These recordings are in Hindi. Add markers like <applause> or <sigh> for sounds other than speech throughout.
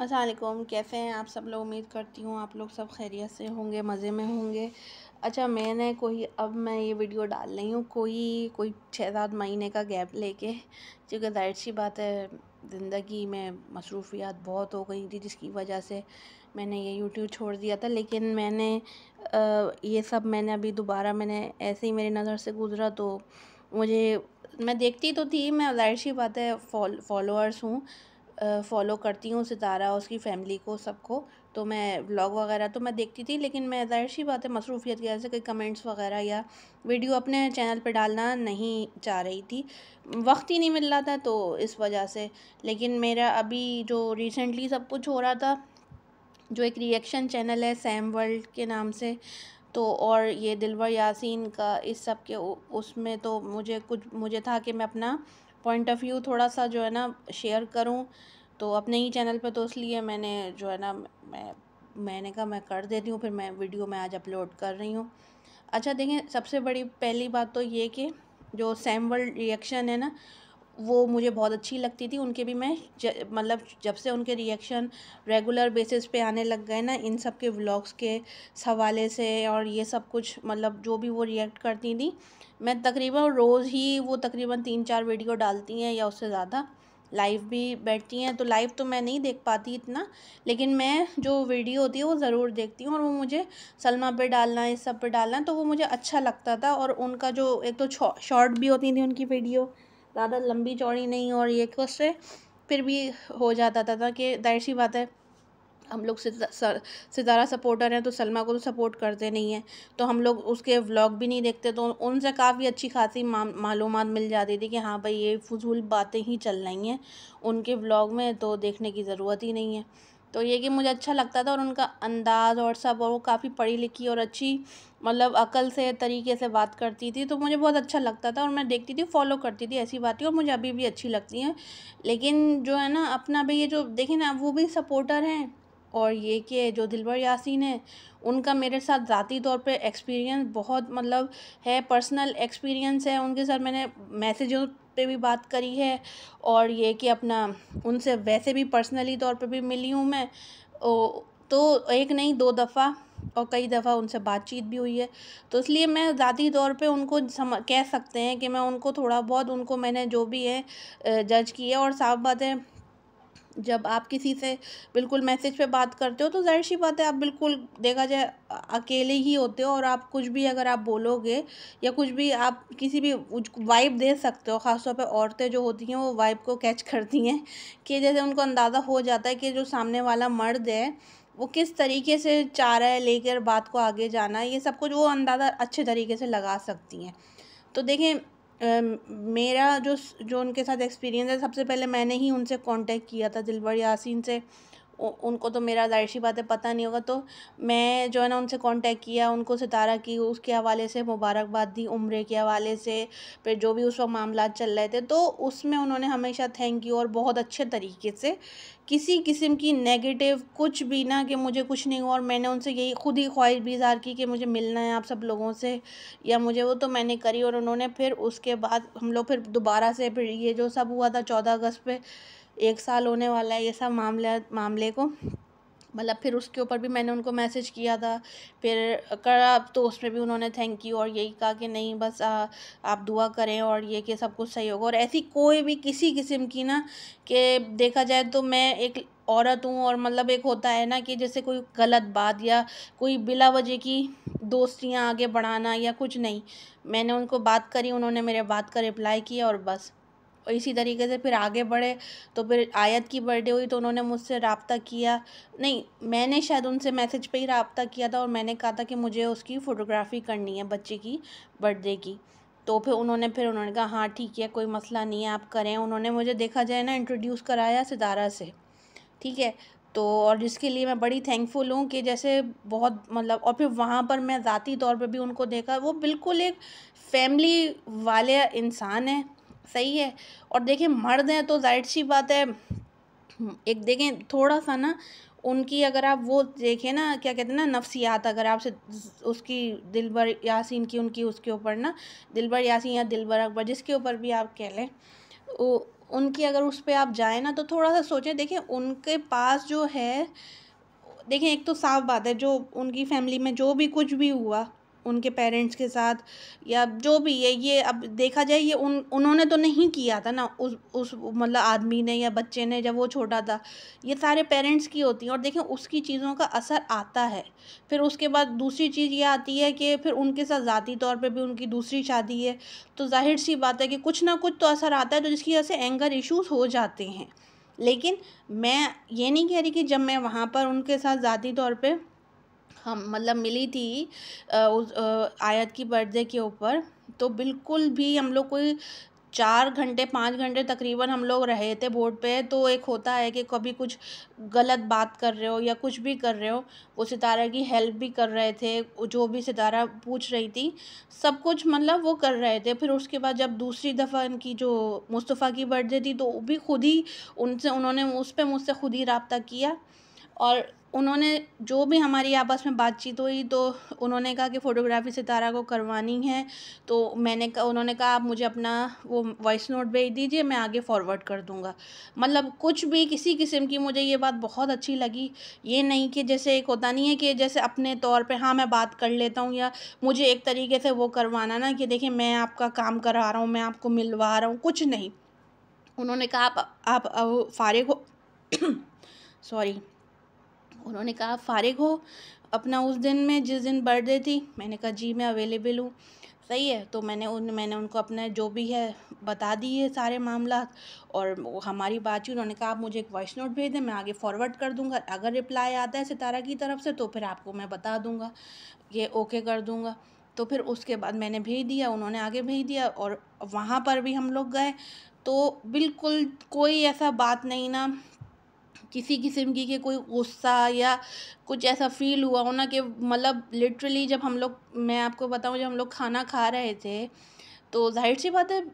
असलकुम कैसे हैं आप सब लोग उम्मीद करती हूँ आप लोग सब खैरियत से होंगे मज़े में होंगे अच्छा मैंने कोई अब मैं ये वीडियो डाल रही हूँ कोई कोई छः सात महीने का गैप लेके क्योंकि जाहिर सी बात है ज़िंदगी में मसरूफियात बहुत हो गई थी जिसकी वजह से मैंने ये यूट्यूब छोड़ दिया था लेकिन मैंने आ, ये सब मैंने अभी दोबारा मैंने ऐसे ही मेरी नज़र से गुज़रा तो मुझे मैं देखती तो थी मैं जाहिर सी बात है फॉलोअर्स हूँ फ़ॉलो करती हूँ सितारा उसकी फ़ैमिली को सबको तो मैं व्लॉग वगैरह तो मैं देखती थी लेकिन मैं ज़ाहिर सी बात है मसरूफियत की वजह से कोई कमेंट्स वगैरह या वीडियो अपने चैनल पे डालना नहीं चाह रही थी वक्त ही नहीं मिल रहा था तो इस वजह से लेकिन मेरा अभी जो रिसेंटली सब कुछ हो रहा था जो एक रिएक्शन चैनल है सैम वर्ल्ड के नाम से तो और ये दिलवर यासीन का इस सब के उसमें तो मुझे कुछ मुझे था कि मैं अपना पॉइंट ऑफ व्यू थोड़ा सा जो है ना शेयर करूँ तो अपने ही चैनल पर तो इसलिए मैंने जो है ना मैं मैंने कहा मैं कर देती हूँ फिर मैं वीडियो में आज अपलोड कर रही हूँ अच्छा देखें सबसे बड़ी पहली बात तो ये कि जो वर्ल्ड रिएक्शन है ना वो मुझे बहुत अच्छी लगती थी उनके भी मैं मतलब जब से उनके रिएक्शन रेगुलर बेसिस पे आने लग गए ना इन सब के व्लॉग्स के हवाले से और ये सब कुछ मतलब जो भी वो रिएक्ट करती थी मैं तकरीबन रोज़ ही वो तकरीबन तीन चार वीडियो डालती हैं या उससे ज़्यादा लाइव भी बैठती हैं तो लाइव तो मैं नहीं देख पाती इतना लेकिन मैं जो वीडियो होती है वो ज़रूर देखती हूँ और वो मुझे सलमा पे डालना इस सब पे डालना तो वो मुझे अच्छा लगता था और उनका जो एक तो शॉर्ट भी होती थी उनकी वीडियो ज़्यादा लंबी चौड़ी नहीं और ये उससे फिर भी हो जाता था, था कि सी बात है हम लोग सितारा सपोर्टर हैं तो सलमा को तो सपोर्ट करते नहीं हैं तो हम लोग उसके व्लॉग भी नहीं देखते तो उनसे काफ़ी अच्छी खासी मालूम मिल जाती थी कि हाँ भाई ये फजूल बातें ही चल रही हैं उनके व्लॉग में तो देखने की ज़रूरत ही नहीं है तो ये कि मुझे अच्छा लगता था और उनका अंदाज़ और सब और वो काफ़ी पढ़ी लिखी और अच्छी मतलब अकल से तरीके से बात करती थी तो मुझे बहुत अच्छा लगता था और मैं देखती थी फॉलो करती थी ऐसी बातें और मुझे अभी भी अच्छी लगती हैं लेकिन जो है ना अपना भी ये जो देखें ना वो भी सपोर्टर हैं और ये कि जो दिलवर यासीन है उनका मेरे साथ ज़ाती तौर पे एक्सपीरियंस बहुत मतलब है पर्सनल एक्सपीरियंस है उनके साथ मैंने मैसेज पे भी बात करी है और ये कि अपना उनसे वैसे भी पर्सनली तौर पे भी मिली हूँ मैं ओ, तो एक नहीं दो दफ़ा और कई दफ़ा उनसे बातचीत भी हुई है तो इसलिए मैं ज़ाती तौर पे उनको सम कह सकते हैं कि मैं उनको थोड़ा बहुत उनको मैंने जो भी है जज किया और साफ बात है जब आप किसी से बिल्कुल मैसेज पे बात करते हो तो जाहिर सी बात है आप बिल्कुल देखा जाए अकेले ही होते हो और आप कुछ भी अगर आप बोलोगे या कुछ भी आप किसी भी वाइब दे सकते हो ख़ासतौर पे औरतें जो होती हैं वो वाइब को कैच करती हैं कि जैसे उनको अंदाज़ा हो जाता है कि जो सामने वाला मर्द है वो किस तरीके से चाह रहा है लेकर बात को आगे जाना ये सब कुछ वो अंदाज़ा अच्छे तरीके से लगा सकती हैं तो देखें मेरा जो जो उनके साथ एक्सपीरियंस है सबसे पहले मैंने ही उनसे कांटेक्ट किया था दिलवर यासीन से उनको तो मेरा जाहिर सी बात है पता नहीं होगा तो मैं जो है ना उनसे कांटेक्ट किया उनको सितारा की उसके हवाले से मुबारकबाद दी उम्र के हवाले से फिर जो भी उस वक्त मामला चल रहे थे तो उसमें उन्होंने हमेशा थैंक यू और बहुत अच्छे तरीके से किसी किस्म की नेगेटिव कुछ भी ना कि मुझे कुछ नहीं हुआ और मैंने उनसे यही खुद ही ख्वाहिश भी इजहार की कि मुझे मिलना है आप सब लोगों से या मुझे वो तो मैंने करी और उन्होंने फिर उसके बाद हम लोग फिर दोबारा से फिर ये जो सब हुआ था चौदह अगस्त पे एक साल होने वाला है ये सब मामला मामले को मतलब फिर उसके ऊपर भी मैंने उनको मैसेज किया था फिर करा तो उसमें भी उन्होंने थैंक यू और यही कहा कि नहीं बस आ, आप दुआ करें और ये कि सब कुछ सही होगा और ऐसी कोई भी किसी किस्म की ना कि देखा जाए तो मैं एक औरत हूँ और मतलब एक होता है ना कि जैसे कोई गलत बात या कोई बिला वजह की दोस्तियाँ आगे बढ़ाना या कुछ नहीं मैंने उनको बात करी उन्होंने मेरे बात का रिप्लाई किया और बस इसी तरीके से फिर आगे बढ़े तो फिर आयत की बर्थडे हुई तो उन्होंने मुझसे रबता किया नहीं मैंने शायद उनसे मैसेज पे ही रबता किया था और मैंने कहा था कि मुझे उसकी फ़ोटोग्राफ़ी करनी है बच्चे की बर्थडे की तो फिर उन्होंने फिर उन्होंने कहा हाँ ठीक है कोई मसला नहीं है आप करें उन्होंने मुझे देखा जाए ना इंट्रोड्यूस कराया सितारा से ठीक है तो और जिसके लिए मैं बड़ी थैंकफुल हूँ कि जैसे बहुत मतलब और फिर वहाँ पर मैं ज़ाती तौर पर भी उनको देखा वो बिल्कुल एक फैमिली वाले इंसान है सही है और देखें मर्द हैं तो जाहिर सी बात है एक देखें थोड़ा सा ना उनकी अगर आप वो देखें ना क्या कहते हैं ना नफ्सियात अगर आपसे उसकी दिलबर यासीन की उनकी उसके ऊपर ना दिलबर यासीन या दिलबर अकबर जिसके ऊपर भी आप कह लें वो उनकी अगर उस पर आप जाएँ ना तो थोड़ा सा सोचें देखें उनके पास जो है देखें एक तो साफ बात है जो उनकी फैमिली में जो भी कुछ भी हुआ उनके पेरेंट्स के साथ या जो भी है ये अब देखा जाए ये उन उन्होंने तो नहीं किया था ना उस उस मतलब आदमी ने या बच्चे ने जब वो छोटा था ये सारे पेरेंट्स की होती हैं और देखें उसकी चीज़ों का असर आता है फिर उसके बाद दूसरी चीज़ ये आती है कि फिर उनके साथ ज़ाती तौर पर भी उनकी दूसरी शादी है तो जाहिर सी बात है कि कुछ ना कुछ तो असर आता है तो जिसकी वजह से एंगर इशूज़ हो जाते हैं लेकिन मैं ये नहीं कह रही कि जब मैं वहाँ पर उनके साथ ज़ाती तौर पर हम मतलब मिली थी उस आयत की बर्थडे के ऊपर तो बिल्कुल भी हम लोग कोई चार घंटे पाँच घंटे तकरीबन हम लोग रहे थे बोर्ड पे तो एक होता है कि कभी कुछ गलत बात कर रहे हो या कुछ भी कर रहे हो वो सितारा की हेल्प भी कर रहे थे जो भी सितारा पूछ रही थी सब कुछ मतलब वो कर रहे थे फिर उसके बाद जब दूसरी दफ़ा इनकी जो मुस्तफ़ा की बर्थडे थी तो वो भी खुद ही उनसे उन्होंने उस पर मुझसे खुद ही रबता किया और उन्होंने जो भी हमारी आपस में बातचीत हुई तो उन्होंने कहा कि फ़ोटोग्राफ़ी सितारा को करवानी है तो मैंने कहा उन्होंने कहा आप मुझे अपना वो वॉइस नोट भेज दीजिए मैं आगे फॉरवर्ड कर दूंगा मतलब कुछ भी किसी किस्म की मुझे ये बात बहुत अच्छी लगी ये नहीं कि जैसे एक होता नहीं है कि जैसे अपने तौर पर हाँ मैं बात कर लेता हूँ या मुझे एक तरीके से वो करवाना ना कि देखिए मैं आपका काम करा रहा हूँ मैं आपको मिलवा रहा हूँ कुछ नहीं उन्होंने कहा आप आप, आप फारिग हो सॉरी <coughs> उन्होंने कहा फ़ारिग हो अपना उस दिन में जिस दिन बर्थडे थी मैंने कहा जी मैं अवेलेबल हूँ सही है तो मैंने उन मैंने उनको अपना जो भी है बता दिए सारे मामला और हमारी बातचीत उन्होंने कहा आप मुझे एक वॉइस नोट भेज दें मैं आगे फॉरवर्ड कर दूंगा अगर रिप्लाई आता है सितारा की तरफ से तो फिर आपको मैं बता दूंगा ये ओके कर दूंगा तो फिर उसके बाद मैंने भेज दिया उन्होंने आगे भेज दिया और वहाँ पर भी हम लोग गए तो बिल्कुल कोई ऐसा बात नहीं ना किसी किस्म की के कोई गुस्सा या कुछ ऐसा फील हुआ हो ना कि मतलब लिटरली जब हम लोग मैं आपको बताऊँ जब हम लोग खाना खा रहे थे तो जाहिर सी बात है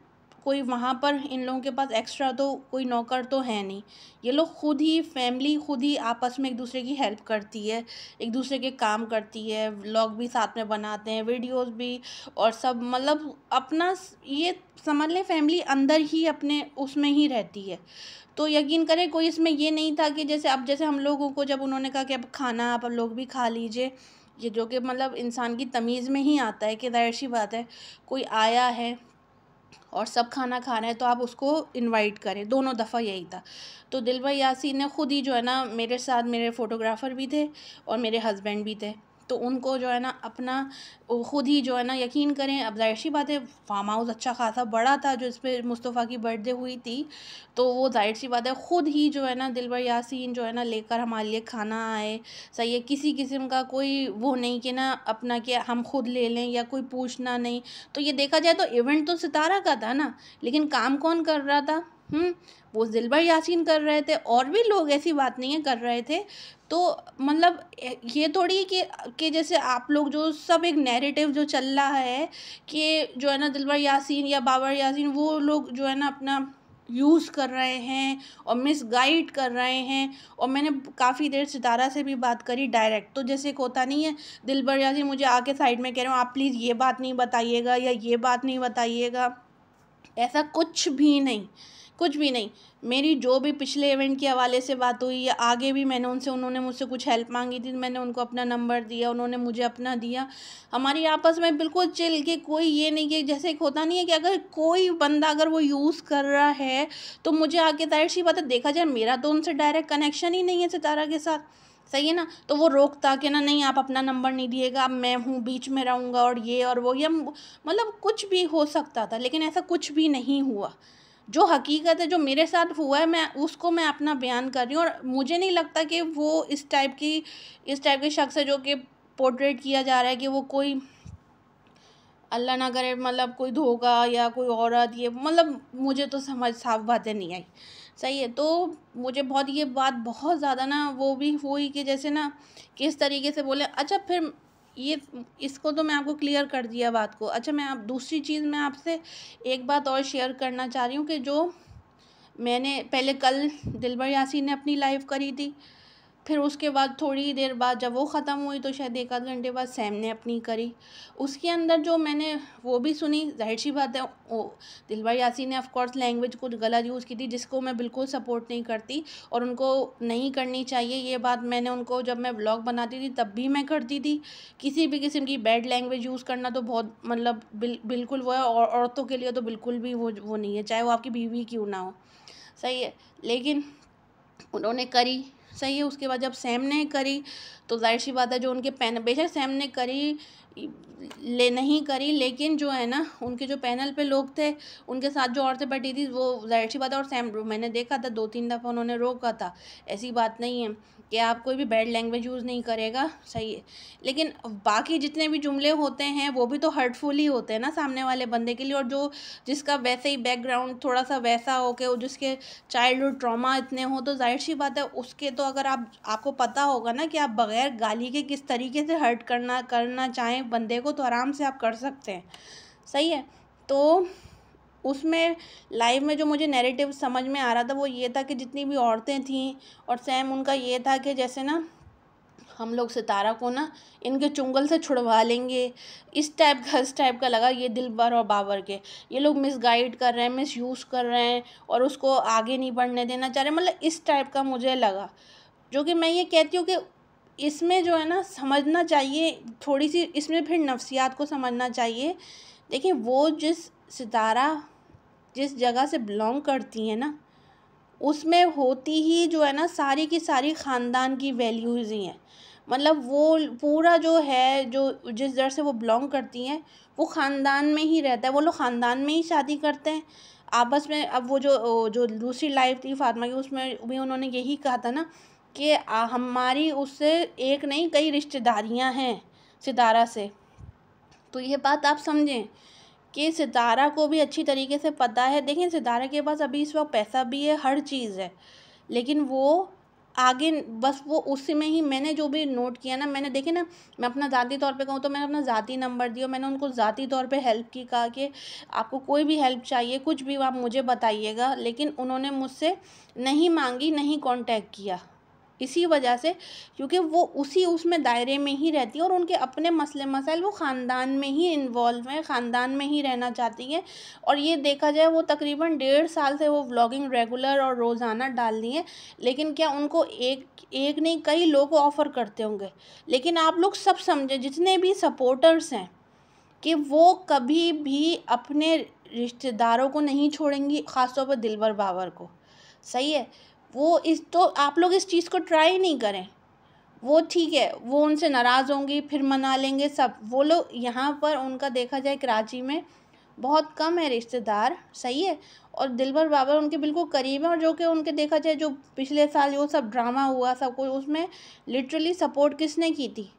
कोई वहाँ पर इन लोगों के पास एक्स्ट्रा तो कोई नौकर तो है नहीं ये लोग खुद ही फैमिली खुद ही आपस में एक दूसरे की हेल्प करती है एक दूसरे के काम करती है व्लॉग भी साथ में बनाते हैं वीडियोस भी और सब मतलब अपना ये समझ लें फैमिली अंदर ही अपने उसमें ही रहती है तो यकीन करें कोई इसमें ये नहीं था कि जैसे अब जैसे हम लोगों को जब उन्होंने कहा कि अब खाना आप लोग भी खा लीजिए ये जो कि मतलब इंसान की तमीज़ में ही आता है कि जाहिर सी बात है कोई आया है और सब खाना खा रहे हैं तो आप उसको इनवाइट करें दोनों दफ़ा यही था तो दिलवा यासी ने ख़ुद ही जो है ना मेरे साथ मेरे फ़ोटोग्राफ़र भी थे और मेरे हस्बैंड भी थे तो उनको जो है ना अपना ख़ुद ही जो है ना यकीन करें अब जाहिर सी बात है फार्म हाउस अच्छा खासा बड़ा था जो इस पर मुस्तफ़ा की बर्थडे हुई थी तो वो जाहिर सी बात है ख़ुद ही जो है ना दिलबर यासीन जो है ना लेकर हमारे लिए खाना आए सही है किसी किस्म का कोई वो नहीं कि ना अपना कि हम खुद ले लें या कोई पूछना नहीं तो ये देखा जाए तो इवेंट तो सितारा का था ना लेकिन काम कौन कर रहा था हम्म, वो दिलबर यासीन कर रहे थे और भी लोग ऐसी बात नहीं है कर रहे थे तो मतलब ये थोड़ी कि कि जैसे आप लोग जो सब एक नैरेटिव जो चल रहा है कि जो है ना दिलबर यासीन या बाबर यासीन वो लोग जो है ना अपना यूज़ कर रहे हैं और मिस गाइड कर रहे हैं और मैंने काफ़ी देर सितारा से भी बात करी डायरेक्ट तो जैसे एक होता नहीं है दिलबर यासीन मुझे आके साइड में कह रहे हो आप प्लीज़ ये बात नहीं बताइएगा या ये बात नहीं बताइएगा ऐसा कुछ भी नहीं कुछ भी नहीं मेरी जो भी पिछले इवेंट के हवाले से बात हुई या आगे भी मैंने उनसे उन्होंने मुझसे कुछ हेल्प मांगी थी मैंने उनको अपना नंबर दिया उन्होंने मुझे अपना दिया हमारी आपस में बिल्कुल चिल के कोई ये नहीं कि जैसे एक होता नहीं है कि अगर कोई बंदा अगर वो यूज़ कर रहा है तो मुझे आके जाहिर सी बात है देखा जाए मेरा तो उनसे डायरेक्ट कनेक्शन ही नहीं है सितारा के साथ सही है ना तो वो रोकता कि ना नहीं आप अपना नंबर नहीं दिएगा अब मैं हूँ बीच में रहूँगा और ये और वो ये मतलब कुछ भी हो सकता था लेकिन ऐसा कुछ भी नहीं हुआ जो हकीकत है जो मेरे साथ हुआ है मैं उसको मैं अपना बयान कर रही हूँ और मुझे नहीं लगता कि वो इस टाइप की इस टाइप के शख्स है जो कि पोर्ट्रेट किया जा रहा है कि वो कोई अल्लाह ना करे मतलब कोई धोखा या कोई औरत ये मतलब मुझे तो समझ साफ बातें नहीं आई सही है तो मुझे बहुत ये बात बहुत ज़्यादा ना वो भी हुई कि जैसे ना किस तरीके से बोले अच्छा फिर ये इसको तो मैं आपको क्लियर कर दिया बात को अच्छा मैं आप दूसरी चीज़ मैं आपसे एक बात और शेयर करना चाह रही हूँ कि जो मैंने पहले कल दिलबर यासी ने अपनी लाइव करी थी फिर उसके बाद थोड़ी देर बाद जब वो ख़त्म हुई तो शायद एक आध घंटे बाद सैम ने अपनी करी उसके अंदर जो मैंने वो भी सुनी जाहिर सी बात है ओ दिलबाई यासी ने ऑफकोर्स लैंग्वेज कुछ गलत यूज़ की थी जिसको मैं बिल्कुल सपोर्ट नहीं करती और उनको नहीं करनी चाहिए ये बात मैंने उनको जब मैं ब्लॉग बनाती थी तब भी मैं करती थी किसी भी किस्म की बैड लैंग्वेज यूज़ करना तो बहुत मतलब बिल, बिल्कुल वो है और औरतों के लिए तो बिल्कुल भी वो वो नहीं है चाहे वो आपकी बीवी क्यों ना हो सही है लेकिन उन्होंने करी सही है उसके बाद जब सैम ने करी तो जाहिर सी बात है जो उनके पैनल बेशक सैम ने करी ले नहीं करी लेकिन जो है ना उनके जो पैनल पे लोग थे उनके साथ जो औरतें बैठी थी वो जाहिर सी बात है और सैम मैंने देखा था दो तीन दफ़ा उन्होंने रोका था ऐसी बात नहीं है कि आप कोई भी बैड लैंग्वेज यूज़ नहीं करेगा सही है लेकिन बाकी जितने भी जुमले होते हैं वो भी तो हर्टफुल ही होते हैं ना सामने वाले बंदे के लिए और जो जिसका वैसे ही बैकग्राउंड थोड़ा सा वैसा हो के जिसके चाइल्ड हुड ट्रामा इतने हो तो जाहिर सी बात है उसके तो अगर आप आपको पता होगा ना कि आप बगैर बगैर गाली के किस तरीके से हर्ट करना करना चाहें बंदे को तो आराम से आप कर सकते हैं सही है तो उसमें लाइव में जो मुझे नैरेटिव समझ में आ रहा था वो ये था कि जितनी भी औरतें थीं और सैम उनका ये था कि जैसे ना हम लोग सितारा को ना इनके चुंगल से छुड़वा लेंगे इस टाइप का इस टाइप का लगा ये दिलबर और बाबर के ये लोग मिस गाइड कर रहे हैं मिस यूज़ कर रहे हैं और उसको आगे नहीं बढ़ने देना चाह रहे मतलब इस टाइप का मुझे लगा जो कि मैं ये कहती हूँ कि इसमें जो है ना समझना चाहिए थोड़ी सी इसमें फिर नफ्सियात को समझना चाहिए देखिए वो जिस सितारा जिस जगह से बिलोंग करती है ना उसमें होती ही जो है ना सारी की सारी ख़ानदान की वैल्यूज़ ही हैं मतलब वो पूरा जो है जो जिस जड़ से वो बिलोंग करती हैं वो ख़ानदान में ही रहता है वो लोग ख़ानदान में ही शादी करते हैं आपस में अब वो जो जो दूसरी लाइफ थी फातिमा की उसमें भी उन्होंने यही कहा था ना कि हमारी उससे एक नहीं कई रिश्तेदारियां हैं सितारा से तो यह बात आप समझें कि सितारा को भी अच्छी तरीके से पता है देखें सितारा के पास अभी इस वक्त पैसा भी है हर चीज़ है लेकिन वो आगे बस वो उसी में ही मैंने जो भी नोट किया ना मैंने देखे ना मैं अपना ज़ाती तौर पे कहूँ तो मैंने अपना ज़ाती नंबर दिया मैंने उनको ज़ाती तौर पे हेल्प की कहा कि आपको कोई भी हेल्प चाहिए कुछ भी आप मुझे बताइएगा लेकिन उन्होंने मुझसे नहीं मांगी नहीं कांटेक्ट किया इसी वजह से क्योंकि वो उसी उसमें दायरे में ही रहती है और उनके अपने मसले मसाइल वो ख़ानदान में ही इन्वॉल्व हैं ख़ानदान में ही रहना चाहती हैं और ये देखा जाए वो तकरीबन डेढ़ साल से वो व्लॉगिंग रेगुलर और रोज़ाना डाल दी हैं लेकिन क्या उनको एक एक नहीं कई लोग ऑफ़र करते होंगे लेकिन आप लोग सब समझें जितने भी सपोर्टर्स हैं कि वो कभी भी अपने रिश्तेदारों को नहीं छोड़ेंगी ख़ासतौर पर दिलबर बाबर को सही है वो इस तो आप लोग इस चीज़ को ट्राई नहीं करें वो ठीक है वो उनसे नाराज़ होंगी फिर मना लेंगे सब वो लोग यहाँ पर उनका देखा जाए कराची में बहुत कम है रिश्तेदार सही है और दिलबर बाबर उनके बिल्कुल करीब हैं और जो कि उनके देखा जाए जो पिछले साल वो सब ड्रामा हुआ सब कुछ उसमें लिटरली सपोर्ट किसने की थी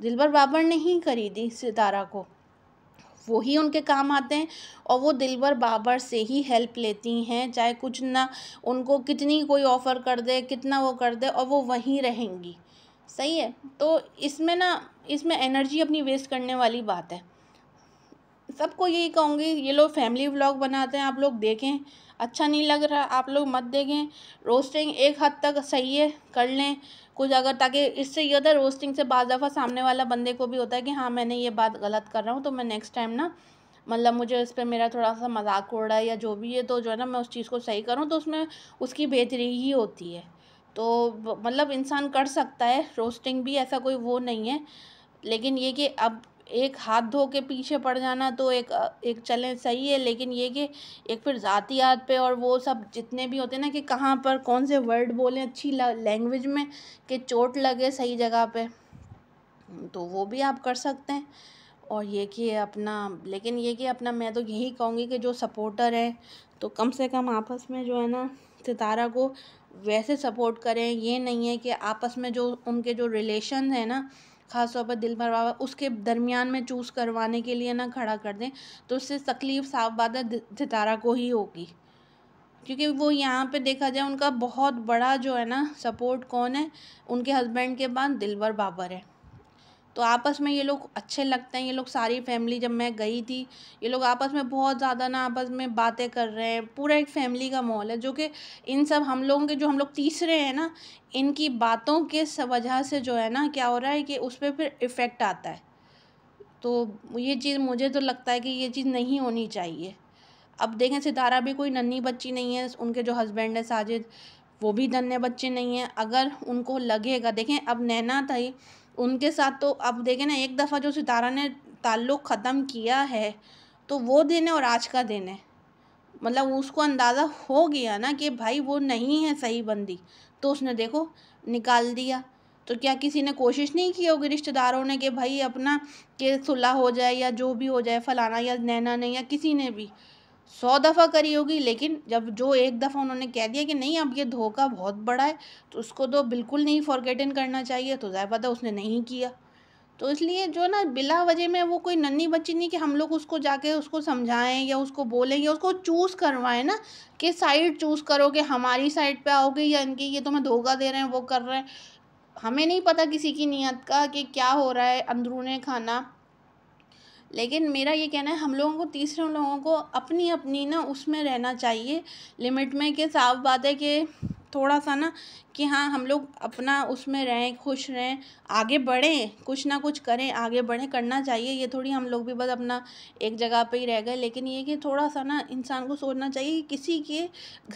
दिलबर बाबर ने ही करी थी सितारा को वही उनके काम आते हैं और वो भर बाबर से ही हेल्प लेती हैं चाहे कुछ ना उनको कितनी कोई ऑफ़र कर दे कितना वो कर दे और वो वहीं रहेंगी सही है तो इसमें ना इसमें एनर्जी अपनी वेस्ट करने वाली बात है सबको यही कहूँगी ये लोग फैमिली व्लॉग बनाते हैं आप लोग देखें अच्छा नहीं लग रहा आप लोग मत देखें रोस्टिंग एक हद तक सही है कर लें कुछ अगर ताकि इससे ये होता है रोस्टिंग से बार दफ़ा सामने वाला बंदे को भी होता है कि हाँ मैंने ये बात गलत कर रहा हूँ तो मैं नेक्स्ट टाइम ना मतलब मुझे इस पर मेरा थोड़ा सा मजाक उड़ रहा है या जो भी है तो जो है ना मैं उस चीज़ को सही करूँ तो उसमें उसकी बेहतरी ही होती है तो मतलब इंसान कर सकता है रोस्टिंग भी ऐसा कोई वो नहीं है लेकिन ये कि अब एक हाथ धो के पीछे पड़ जाना तो एक एक चलें सही है लेकिन ये कि एक फिर ज़ातियात पे और वो सब जितने भी होते हैं ना कि कहाँ पर कौन से वर्ड बोलें अच्छी लैंग्वेज में कि चोट लगे सही जगह पे तो वो भी आप कर सकते हैं और ये कि अपना लेकिन ये कि अपना मैं तो यही कहूँगी कि जो सपोर्टर है तो कम से कम आपस में जो है ना सितारा को वैसे सपोर्ट करें ये नहीं है कि आपस में जो उनके जो रिलेशन है ना ख़ास तौर पर दिल भरवा उसके दरमियान में चूज़ करवाने के लिए ना खड़ा कर दें तो उससे तकलीफ़ साफ बात है सितारा को ही होगी क्योंकि वो यहाँ पे देखा जाए उनका बहुत बड़ा जो है ना सपोर्ट कौन है उनके हस्बैंड के बाद दिलवर बाबर है तो आपस में ये लोग अच्छे लगते हैं ये लोग सारी फैमिली जब मैं गई थी ये लोग आपस में बहुत ज़्यादा ना आपस में बातें कर रहे हैं पूरा एक फैमिली का माहौल है जो कि इन सब हम लोगों के जो हम लोग तीसरे हैं ना इनकी बातों के वजह से जो है ना क्या हो रहा है कि उस पर फिर इफ़ेक्ट आता है तो ये चीज़ मुझे तो लगता है कि ये चीज़ नहीं होनी चाहिए अब देखें सितारा भी कोई नन्ही बच्ची नहीं है उनके जो हस्बैंड है साजिद वो भी धन्य बच्चे नहीं हैं अगर उनको लगेगा देखें अब नैना था ही उनके साथ तो अब देखें ना एक दफ़ा जो सितारा ने ताल्लुक़ ख़त्म किया है तो वो दिन है और आज का दिन है मतलब उसको अंदाज़ा हो गया ना कि भाई वो नहीं है सही बंदी तो उसने देखो निकाल दिया तो क्या किसी ने कोशिश नहीं की होगी रिश्तेदारों ने कि भाई अपना के सुलह हो जाए या जो भी हो जाए फलाना या नैना ने या किसी ने भी सौ दफ़ा करी होगी लेकिन जब जो एक दफ़ा उन्होंने कह दिया कि नहीं अब ये धोखा बहुत बड़ा है तो उसको तो बिल्कुल नहीं फॉरगेटन करना चाहिए तो ज़्यादा पता उसने नहीं किया तो इसलिए जो ना बिला वजह में वो कोई नन्ही बच्ची नहीं कि हम लोग उसको जाके उसको समझाएं या उसको बोलें या उसको चूज़ करवाएं ना कि साइड चूज़ करोगे हमारी साइड पे आओगे या इनके ये तो मैं धोखा दे रहे हैं वो कर रहे हैं हमें नहीं पता किसी की नीयत का कि क्या हो रहा है अंदरूने खाना लेकिन मेरा ये कहना है हम लोगों को तीसरे लोगों को अपनी अपनी ना उसमें रहना चाहिए लिमिट में कि साफ बात है कि थोड़ा सा ना कि हाँ हम लोग अपना उसमें रहें खुश रहें आगे बढ़ें कुछ ना कुछ करें आगे बढ़ें करना चाहिए ये थोड़ी हम लोग भी बस अपना एक जगह पे ही रह गए लेकिन ये कि थोड़ा सा ना इंसान को सोचना चाहिए कि किसी के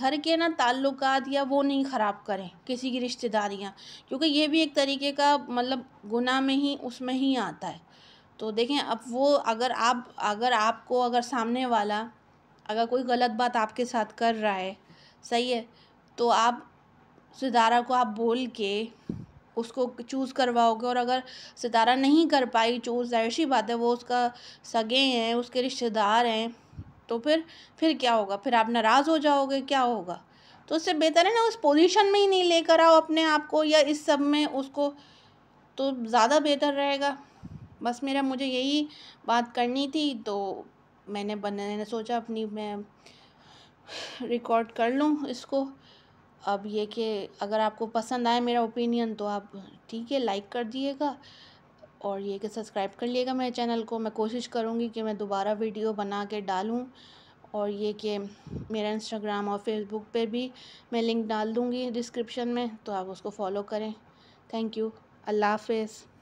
घर के ना ताल्लुक या वो नहीं ख़राब करें किसी की रिश्तेदारियाँ क्योंकि ये भी एक तरीके का मतलब गुनाह में ही उसमें ही आता है तो देखें अब वो अगर आप अगर आपको अगर सामने वाला अगर कोई गलत बात आपके साथ कर रहा है सही है तो आप सितारा को आप बोल के उसको चूज़ करवाओगे और अगर सितारा नहीं कर पाई चूज़ जाहिर सी बात है वो उसका सगे हैं उसके रिश्तेदार हैं तो फिर फिर क्या होगा फिर आप नाराज़ हो जाओगे क्या होगा तो उससे बेहतर है ना उस पोजीशन में ही नहीं लेकर आओ अपने आप को या इस सब में उसको तो ज़्यादा बेहतर रहेगा बस मेरा मुझे यही बात करनी थी तो मैंने बनाने सोचा अपनी मैं रिकॉर्ड कर लूँ इसको अब ये कि अगर आपको पसंद आए मेरा ओपिनियन तो आप ठीक है लाइक कर दिएगा और ये कि सब्सक्राइब कर लिएगा मेरे चैनल को मैं कोशिश करूँगी कि मैं दोबारा वीडियो बना के डालूँ और ये कि मेरा इंस्टाग्राम और फेसबुक पे भी मैं लिंक डाल दूँगी डिस्क्रिप्शन में तो आप उसको फॉलो करें थैंक यू अल्लाह हाफ